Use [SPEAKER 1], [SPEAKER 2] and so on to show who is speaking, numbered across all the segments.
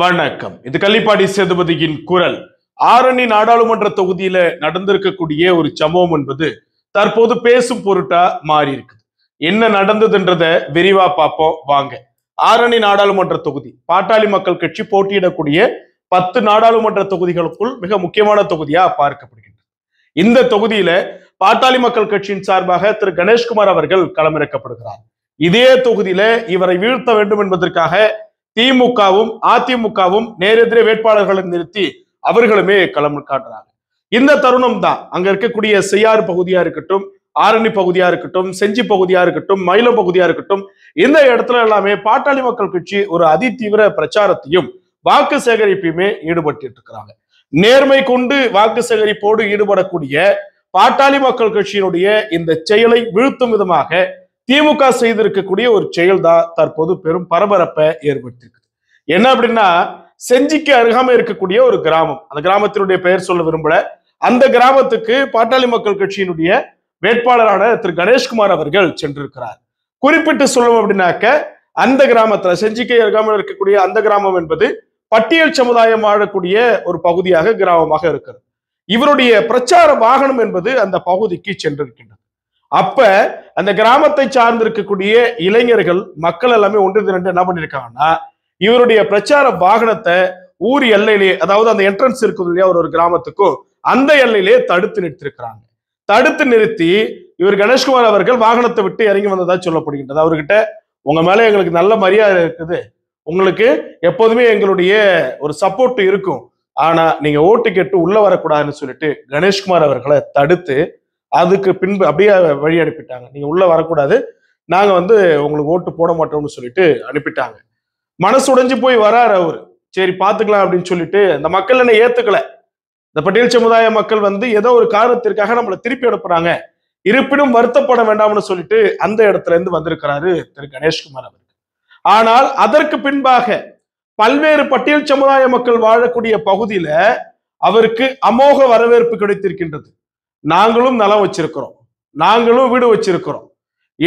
[SPEAKER 1] வணக்கம் இது கள்ளிப்பாடி சேதுபதியின் குரல் ஆரணி நாடாளுமன்ற தொகுதியில நடந்திருக்கக்கூடிய ஒரு சம்பவம் என்பது தற்போது பேசும் பொருட்டா மாறி இருக்குது என்ன நடந்ததுன்றத விரிவா பார்ப்போம் வாங்க ஆரணி நாடாளுமன்ற தொகுதி பாட்டாளி மக்கள் கட்சி போட்டியிடக்கூடிய பத்து நாடாளுமன்ற தொகுதிகளுக்குள் மிக முக்கியமான தொகுதியா பார்க்கப்படுகின்றது இந்த தொகுதியில பாட்டாளி மக்கள் கட்சியின் சார்பாக திரு கணேஷ்குமார் அவர்கள் களமிறக்கப்படுகிறார் இதே தொகுதியில இவரை வீழ்த்த வேண்டும் என்பதற்காக திமுகவும் அதிமுகவும் நேரெதிரே வேட்பாளர்களை நிறுத்தி அவர்களுமே களம் காட்டுறாங்க இந்த தருணம் தான் அங்க இருக்கக்கூடிய செய்யாறு பகுதியா இருக்கட்டும் ஆரணி பகுதியா இருக்கட்டும் செஞ்சி பகுதியா இருக்கட்டும் மயிலம் பகுதியா இருக்கட்டும் இந்த இடத்துல எல்லாமே பாட்டாளி மக்கள் கட்சி ஒரு அதிதீவிர பிரச்சாரத்தையும் வாக்கு சேகரிப்பையுமே ஈடுபட்டு இருக்கிறாங்க நேர்மை கொண்டு வாக்கு சேகரிப்போடு ஈடுபடக்கூடிய பாட்டாளி மக்கள் கட்சியினுடைய இந்த செயலை வீழ்த்தும் விதமாக திமுக செய்திருக்கக்கூடிய ஒரு செயல் தான் தற்போது பெரும் பரபரப்பை ஏற்பட்டிருக்கு என்ன அப்படின்னா செஞ்சிக்கு அருகாம இருக்கக்கூடிய ஒரு கிராமம் அந்த கிராமத்தினுடைய பெயர் சொல்ல விரும்பல அந்த கிராமத்துக்கு பாட்டாளி மக்கள் கட்சியினுடைய வேட்பாளரான திரு கணேஷ்குமார் அவர்கள் சென்றிருக்கிறார் குறிப்பிட்டு சொல்லணும் அப்படின்னாக்க அந்த கிராமத்துல செஞ்சிக்கு அருகாமல் இருக்கக்கூடிய அந்த கிராமம் என்பது பட்டியல் சமுதாயம் வாழக்கூடிய ஒரு பகுதியாக கிராமமாக இருக்கிறது இவருடைய பிரச்சார வாகனம் என்பது அந்த பகுதிக்கு சென்றிருக்கின்றது அப்ப அந்த கிராமத்தை சார்ந்திருக்கக்கூடிய இளைஞர்கள் மக்கள் எல்லாமே ஒன்று திரண்டு என்ன பண்ணிருக்காங்கன்னா இவருடைய பிரச்சார வாகனத்தை ஊர் எல்லையிலேயே அதாவது அந்த என்ட்ரன்ஸ் இருக்குது இல்லையா ஒரு ஒரு கிராமத்துக்கும் அந்த எல்லையிலேயே தடுத்து நிறுத்திருக்கிறாங்க தடுத்து நிறுத்தி இவர் கணேஷ்குமார் அவர்கள் வாகனத்தை விட்டு இறங்கி வந்ததா சொல்லப்படுகின்றது அவர்கிட்ட உங்க மேல எங்களுக்கு நல்ல மரியாதை இருக்குது உங்களுக்கு எப்போதுமே எங்களுடைய ஒரு சப்போர்ட் இருக்கும் ஆனா நீங்க ஓட்டு கேட்டு உள்ள வரக்கூடாதுன்னு சொல்லிட்டு கணேஷ்குமார் அவர்களை தடுத்து அதுக்கு பின்பு அப்படியே வழி அனுப்பிட்டாங்க நீங்க உள்ள வரக்கூடாது நாங்க வந்து உங்களுக்கு ஓட்டு போட மாட்டோம்னு சொல்லிட்டு அனுப்பிட்டாங்க மனசு உடைஞ்சு போய் வராரு அவர் சரி பாத்துக்கலாம் அப்படின்னு சொல்லிட்டு இந்த மக்கள் என்ன ஏத்துக்கல இந்த பட்டியல் சமுதாய மக்கள் வந்து ஏதோ ஒரு காரணத்திற்காக நம்மளை திருப்பி அனுப்புறாங்க இருப்பினும் வருத்தப்பட வேண்டாம்னு சொல்லிட்டு அந்த இடத்துல இருந்து வந்திருக்கிறாரு திரு கணேஷ்குமார் அவருக்கு ஆனால் அதற்கு பின்பாக பல்வேறு பட்டியல் சமுதாய மக்கள் வாழக்கூடிய பகுதியில அவருக்கு அமோக வரவேற்பு கிடைத்திருக்கின்றது நாங்களும் நலம் வச்சிருக்கிறோம் நாங்களும் வீடு வச்சிருக்கிறோம்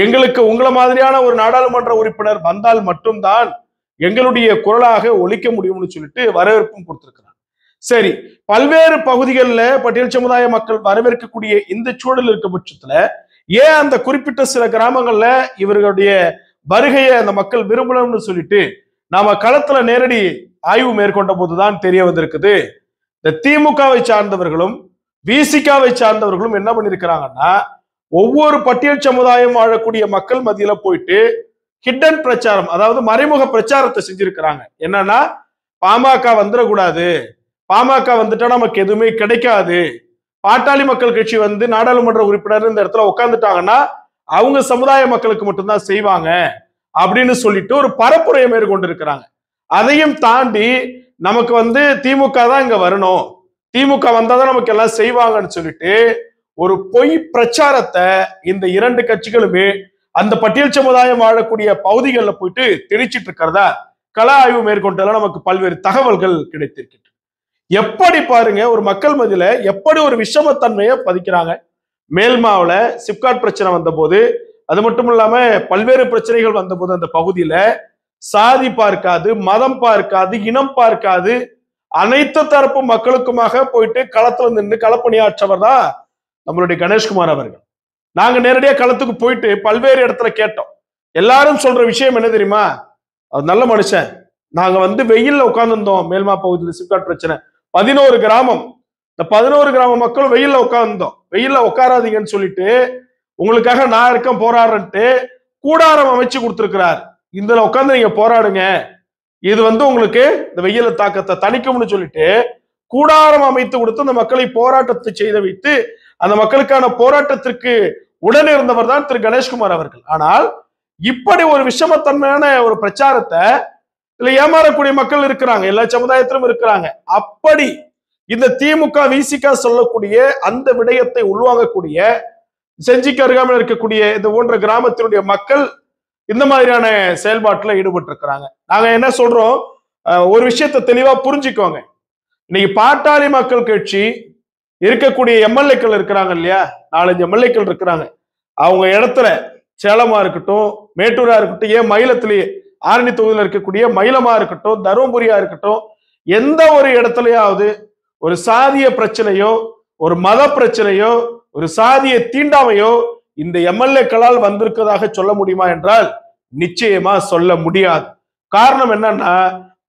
[SPEAKER 1] எங்களுக்கு உங்களை மாதிரியான ஒரு நாடாளுமன்ற உறுப்பினர் வந்தால் மட்டும்தான் எங்களுடைய குரலாக ஒழிக்க முடியும்னு சொல்லிட்டு வரவேற்பும் கொடுத்திருக்கிறார் சரி பல்வேறு பகுதிகளில் பட்டியல் சமுதாய மக்கள் வரவேற்கக்கூடிய இந்த சூழல் இருக்க பட்சத்துல ஏன் அந்த குறிப்பிட்ட சில கிராமங்கள்ல இவர்களுடைய வருகையை அந்த மக்கள் விரும்பணும்னு சொல்லிட்டு நாம களத்துல நேரடி ஆய்வு மேற்கொண்ட போதுதான் தெரிய வந்திருக்குது இந்த திமுகவை சார்ந்தவர்களும் பிசிகாவை சார்ந்தவர்களும் என்ன பண்ணிருக்கிறாங்கன்னா ஒவ்வொரு பட்டியல் சமுதாயம் வாழக்கூடிய மக்கள் மத்தியில போயிட்டு ஹிட்டன் பிரச்சாரம் அதாவது மறைமுக பிரச்சாரத்தை செஞ்சிருக்கிறாங்க என்னன்னா பாமக வந்துடக்கூடாது பாமக வந்துட்டா நமக்கு எதுவுமே கிடைக்காது பாட்டாளி மக்கள் கட்சி வந்து நாடாளுமன்ற உறுப்பினர் இந்த இடத்துல உட்காந்துட்டாங்கன்னா அவங்க சமுதாய மக்களுக்கு மட்டும்தான் செய்வாங்க அப்படின்னு சொல்லிட்டு ஒரு பரப்புரையை மேற்கொண்டு இருக்கிறாங்க அதையும் தாண்டி நமக்கு வந்து திமுக தான் இங்க வரணும் திமுக வந்தாதான் நமக்கு எல்லாம் செய்வாங்கன்னு சொல்லிட்டு ஒரு பொய் பிரச்சாரத்தை இந்த இரண்டு கட்சிகளுமே அந்த பட்டியல் சமுதாயம் வாழக்கூடிய பகுதிகளில் போயிட்டு திணிச்சிட்டு இருக்கிறதா கள ஆய்வு மேற்கொண்டெல்லாம் நமக்கு பல்வேறு தகவல்கள் கிடைத்திருக்கின்றன எப்படி பாருங்க ஒரு மக்கள் மதியில எப்படி ஒரு விஷமத்தன்மையை பதிக்கிறாங்க மேல்மாவில் சிப்காட் பிரச்சனை வந்தபோது அது மட்டும் இல்லாம பல்வேறு பிரச்சனைகள் வந்தபோது அந்த பகுதியில சாதி பார்க்காது மதம் பார்க்காது இனம் பார்க்காது அனைத்து தரப்பு மக்களுக்குமாக போயிட்டு களத்துல நின்று களப்பணியாற்றவர் தான் நம்மளுடைய கணேஷ்குமார் அவர்கள் நாங்க நேரடியா களத்துக்கு போயிட்டு பல்வேறு இடத்துல கேட்டோம் எல்லாரும் சொல்ற விஷயம் என்ன தெரியுமா அது நல்ல மனுஷன் நாங்க வந்து வெயில்ல உட்காந்துருந்தோம் மேல்மா பகுதியில் சிப்காட் பிரச்சனை பதினோரு கிராமம் இந்த பதினோரு கிராம மக்கள் வெயில்ல உட்காந்துருந்தோம் வெயில்ல உட்காராதீங்கன்னு சொல்லிட்டு உங்களுக்காக நான் இருக்க போராடுறன்ட்டு கூடாரம் அமைச்சு கொடுத்துருக்கிறார் இதுல உட்காந்து நீங்க போராடுங்க இது வந்து உங்களுக்கு இந்த வெயில தாக்கத்தை தணிக்கும்னு சொல்லிட்டு கூடாரம் அமைத்து கொடுத்து அந்த மக்களை போராட்டத்தை செய்த வைத்து அந்த மக்களுக்கான போராட்டத்திற்கு உடனே இருந்தவர் தான் திரு கணேஷ்குமார் அவர்கள் ஆனால் இப்படி ஒரு விஷமத்தன்மையான ஒரு பிரச்சாரத்தை இதுல ஏமாறக்கூடிய மக்கள் இருக்கிறாங்க எல்லா சமுதாயத்திலும் இருக்கிறாங்க அப்படி இந்த திமுக விசிக சொல்லக்கூடிய அந்த விடயத்தை உள்வாங்கக்கூடிய செஞ்சிக்கு அருகாமல் இருக்கக்கூடிய இந்த ஒன்ற கிராமத்தினுடைய மக்கள் இந்த மாதிரியான செயல்பாட்டில் ஈடுபட்டு இருக்கிறாங்க நாங்க என்ன சொல்றோம் ஒரு விஷயத்த தெளிவா புரிஞ்சுக்கோங்க இன்னைக்கு பாட்டாளி மக்கள் கட்சி இருக்கக்கூடிய எம்எல்ஏக்கள் இருக்கிறாங்க இல்லையா நாலஞ்சு எம்எல்ஏக்கள் இருக்கிறாங்க அவங்க இடத்துல சேலமா இருக்கட்டும் மேட்டூரா இருக்கட்டும் ஏன் மயிலத்திலேயே ஆரணி தொகுதியில் இருக்கக்கூடிய மயிலமா இருக்கட்டும் தருமபுரியா இருக்கட்டும் எந்த ஒரு இடத்துலயாவது ஒரு சாதிய பிரச்சனையோ ஒரு மத பிரச்சனையோ ஒரு சாதிய தீண்டாமையோ இந்த எம்எல்ஏக்களால் வந்திருக்கதாக சொல்ல முடியுமா என்றால் நிச்சயமா சொல்ல முடியாது காரணம் என்னன்னா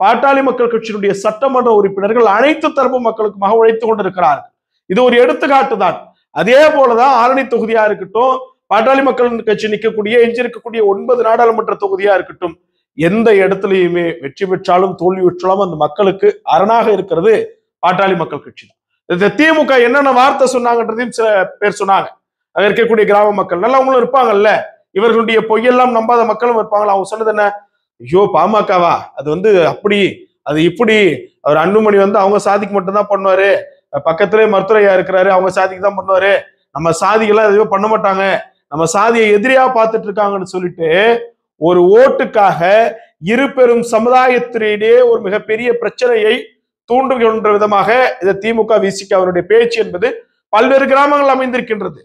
[SPEAKER 1] பாட்டாளி மக்கள் கட்சியினுடைய சட்டமன்ற உறுப்பினர்கள் அனைத்து தரப்பு மக்களுக்குமாக உழைத்து கொண்டிருக்கிறார்கள் இது ஒரு எடுத்துக்காட்டு தான் அதே போலதான் ஆரணி தொகுதியா இருக்கட்டும் பாட்டாளி மக்கள் கட்சி நிற்கக்கூடிய எஞ்சிருக்கக்கூடிய ஒன்பது நாடாளுமன்ற தொகுதியா இருக்கட்டும் எந்த இடத்துலையுமே வெற்றி பெற்றாலும் தோல்வி பெற்றாலும் அந்த மக்களுக்கு அரணாக இருக்கிறது பாட்டாளி மக்கள் கட்சி தான் திமுக என்னென்ன வார்த்தை சொன்னாங்கன்றதையும் சில பேர் சொன்னாங்க அங்க இருக்கக்கூடிய கிராம மக்கள் நல்லா அவங்களும் இருப்பாங்கல்ல இவர்களுடைய பொய்யெல்லாம் நம்பாத மக்களும் இருப்பாங்களா அவங்க சொன்னது என்ன ஐயோ பாமகவா அது வந்து அப்படி அது இப்படி அவர் அன்புமணி வந்து அவங்க சாதிக்கு மட்டும்தான் பண்ணுவாரு பக்கத்திலே மருத்துவையா இருக்கிறாரு அவங்க சாதிக்கு தான் பண்ணுவாரு நம்ம சாதிகள்லாம் எதுவும் பண்ண மாட்டாங்க நம்ம சாதியை எதிரியா பார்த்துட்டு இருக்காங்கன்னு சொல்லிட்டு ஒரு ஓட்டுக்காக இரு பெரும் சமுதாயத்திலேயே ஒரு மிகப்பெரிய பிரச்சனையை தூண்டுகின்ற விதமாக இந்த திமுக வீசிக்க அவருடைய பேச்சு என்பது பல்வேறு கிராமங்கள் அமைந்திருக்கின்றது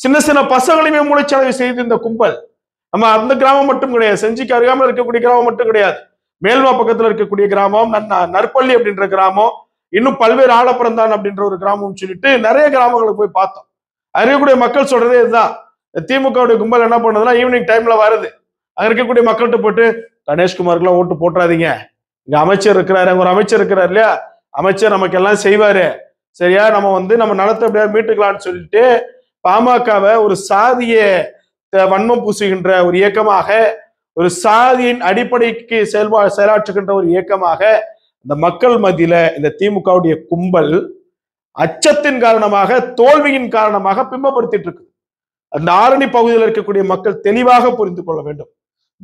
[SPEAKER 1] சின்ன சின்ன பசங்களையுமே மூளைச்சலவை செய்து இந்த கும்பல் நம்ம அந்த கிராமம் மட்டும் கிடையாது செஞ்சிக்கு அருகாமல் இருக்கக்கூடிய கிராமம் மட்டும் கிடையாது மேல்வா பக்கத்துல இருக்கக்கூடிய கிராமம் நற்பள்ளி அப்படின்ற கிராமம் இன்னும் பல்வேறு ஆலப்புறந்தான் அப்படின்ற ஒரு கிராமம் சொல்லிட்டு நிறைய கிராமங்களுக்கு போய் பார்த்தோம் அறியக்கூடிய மக்கள் சொல்றதே இதுதான் திமுகவுடைய கும்பல் என்ன பண்ணுதுன்னா ஈவினிங் டைம்ல வருது அங்க இருக்கக்கூடிய மக்கள்கிட்ட போட்டு கணேஷ்குமாருக்குலாம் ஓட்டு போட்டுறாதீங்க இங்க அமைச்சர் இருக்கிறாரு அங்க ஒரு அமைச்சர் இருக்கிறார் இல்லையா அமைச்சர் நமக்கு எல்லாம் செய்வாரு சரியா நம்ம வந்து நம்ம நலத்தை அப்படியே மீட்டுக்கலாம்னு சொல்லிட்டு பாமகவை ஒரு சாதிய வன்மம் பூசுகின்ற ஒரு இயக்கமாக ஒரு சாதியின் அடிப்படைக்கு செயல்பா செயலாற்றுகின்ற ஒரு இயக்கமாக இந்த மக்கள் மத்தியில இந்த திமுகவுடைய கும்பல் அச்சத்தின் காரணமாக தோல்வியின் காரணமாக பிம்பப்படுத்திட்டு இருக்கு அந்த ஆரணி பகுதியில் இருக்கக்கூடிய மக்கள் தெளிவாக புரிந்து கொள்ள வேண்டும்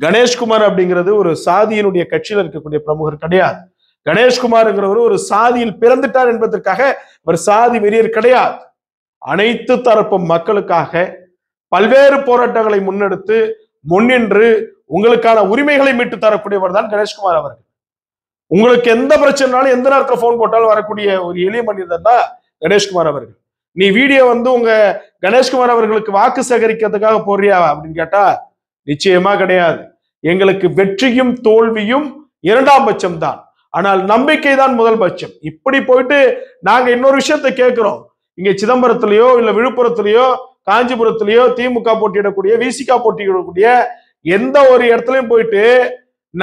[SPEAKER 1] கணேஷ்குமார் அப்படிங்கிறது ஒரு சாதியினுடைய கட்சியில் இருக்கக்கூடிய பிரமுகர் கிடையாது கணேஷ்குமார்ங்கிறவர் ஒரு சாதியில் பிறந்துட்டார் என்பதற்காக அவர் சாதி வெறியர் கிடையாது அனைத்து தரப்பு மக்களுக்காக பல்வேறு போராட்டங்களை முன்னெடுத்து முன்னின்று உங்களுக்கான உரிமைகளை மீட்டு தரக்கூடியவர் தான் கணேஷ்குமார் அவர்கள் உங்களுக்கு எந்த பிரச்சனைனாலும் எந்த நேரத்தில் போன் போட்டாலும் வரக்கூடிய ஒரு எளிய மனிதன் தான் கணேஷ்குமார் அவர்கள் நீ வீடியோ வந்து உங்க கணேஷ்குமார் அவர்களுக்கு வாக்கு சேகரிக்கிறதுக்காக போறியா அப்படின்னு கேட்டா நிச்சயமா கிடையாது எங்களுக்கு வெற்றியும் தோல்வியும் இரண்டாம் பட்சம் தான் ஆனால் நம்பிக்கை தான் முதல் பட்சம் இப்படி போயிட்டு நாங்க இன்னொரு விஷயத்த கேட்கிறோம் இங்கே சிதம்பரத்திலேயோ இல்லை விழுப்புரத்திலேயோ காஞ்சிபுரத்திலேயோ திமுக போட்டியிடக்கூடிய விசிகா போட்டியிடக்கூடிய எந்த ஒரு இடத்துலையும் போயிட்டு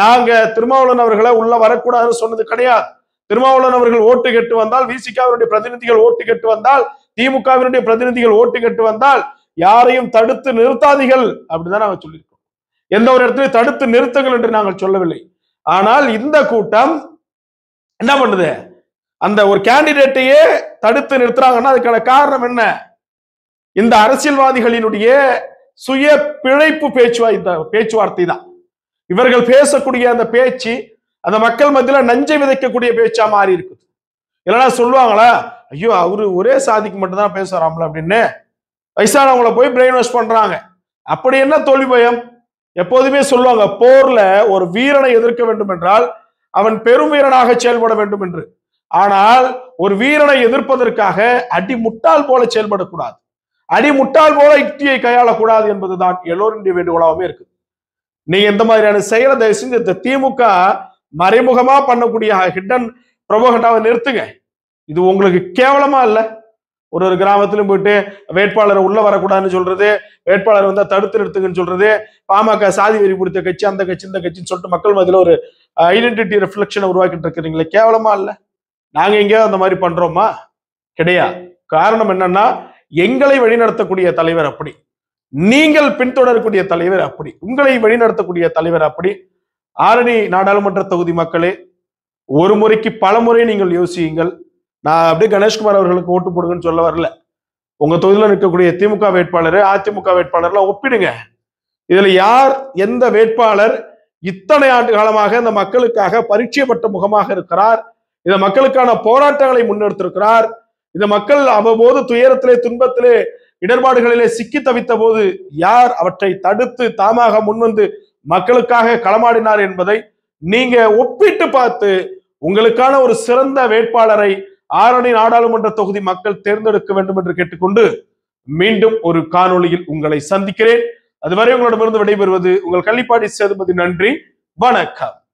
[SPEAKER 1] நாங்க திருமாவளவன் அவர்களை உள்ள வரக்கூடாதுன்னு சொன்னது கிடையாது திருமாவளவன் அவர்கள் ஓட்டு கெட்டு வந்தால் விசிகாவினுடைய பிரதிநிதிகள் ஓட்டு கெட்டு வந்தால் திமுகவினுடைய பிரதிநிதிகள் ஓட்டு கெட்டு வந்தால் யாரையும் தடுத்து நிறுத்தாதீர்கள் அப்படிதான் நாங்கள் சொல்லியிருக்கோம் எந்த ஒரு இடத்துலையும் தடுத்து நிறுத்துங்கள் என்று நாங்கள் சொல்லவில்லை ஆனால் இந்த கூட்டம் என்ன பண்ணுது அந்த ஒரு கேண்டிடேட்டையே தடுத்து நிறுத்துறாங்கன்னா அதுக்கான காரணம் என்ன இந்த அரசியல்வாதிகளினுடைய சுய பிழைப்பு பேச்சுவார்த்தை பேச்சுவார்த்தை தான் இவர்கள் பேசக்கூடிய அந்த பேச்சு அந்த மக்கள் மத்தியில நஞ்சை விதைக்கக்கூடிய பேச்சா மாறி இருக்குது இல்லைன்னா சொல்லுவாங்களா ஐயோ அவரு ஒரே சாதிக்கு மட்டும்தான் பேசுறாம்ல அப்படின்னு வயசானவங்கள போய் பிரெயின் வாஷ் பண்றாங்க அப்படி என்ன தோல்வி பயம் எப்போதுமே சொல்லுவாங்க போர்ல ஒரு வீரனை எதிர்க்க வேண்டும் என்றால் அவன் பெரும் வீரனாக செயல்பட வேண்டும் என்று ஆனால் ஒரு வீரனை எதிர்ப்பதற்காக அடி முட்டால் போல செயல்படக்கூடாது அடி முட்டால் போல யுக்தியை கையாளக்கூடாது என்பதுதான் எல்லோருடைய வேண்டுகோளாகவே இருக்கு நீ எந்த மாதிரியான செயலை தயவு செஞ்சு இந்த திமுக மறைமுகமா பண்ணக்கூடிய ஹிட்டன் பிரபோகண்டாவை நிறுத்துங்க இது உங்களுக்கு கேவலமா இல்லை ஒரு ஒரு கிராமத்திலும் போயிட்டு வேட்பாளரை உள்ள வரக்கூடாதுன்னு சொல்றது வேட்பாளர் வந்தா தடுத்து நிறுத்துங்கன்னு சொல்றது பாமக சாதி வெறி பிடித்த கட்சி அந்த கட்சி இந்த கட்சின்னு சொல்லிட்டு மக்கள் மத்தியில ஒரு ஐடென்டிட்டி ரிஃப்ளெக்ஷனை உருவாக்கிட்டு இருக்கிறீங்களே கேவலமா இல்லை நாங்க எங்கேயாவது அந்த மாதிரி பண்றோமா கிடையாது காரணம் என்னன்னா எங்களை வழிநடத்தக்கூடிய தலைவர் அப்படி நீங்கள் பின்தொடரக்கூடிய தலைவர் அப்படி உங்களை வழிநடத்தக்கூடிய தலைவர் அப்படி ஆரணி நாடாளுமன்ற தொகுதி மக்களே ஒரு முறைக்கு பல முறை நீங்கள் யோசியுங்கள் நான் அப்படியே கணேஷ்குமார் அவர்களுக்கு ஓட்டு போடுங்கன்னு சொல்ல வரல உங்க தொகுதியில் நிற்கக்கூடிய திமுக வேட்பாளர் அதிமுக வேட்பாளர்லாம் ஒப்பிடுங்க இதுல யார் எந்த வேட்பாளர் இத்தனை ஆண்டு காலமாக இந்த மக்களுக்காக பரிச்சயப்பட்ட முகமாக இருக்கிறார் இந்த மக்களுக்கான போராட்டங்களை முன்னெடுத்திருக்கிறார் இந்த மக்கள் அவ்வப்போது துயரத்திலே துன்பத்திலே இடர்பாடுகளிலே சிக்கி தவித்த போது யார் அவற்றை தடுத்து தாமாக முன்வந்து மக்களுக்காக களமாடினார் என்பதை நீங்க ஒப்பிட்டு பார்த்து உங்களுக்கான ஒரு சிறந்த வேட்பாளரை ஆரணி நாடாளுமன்ற தொகுதி மக்கள் தேர்ந்தெடுக்க வேண்டும் என்று கேட்டுக்கொண்டு மீண்டும் ஒரு காணொளியில் உங்களை சந்திக்கிறேன் அதுவரை உங்களிடமிருந்து விடைபெறுவது உங்கள் கள்ளிப்பாடி சேதுபதி நன்றி வணக்கம்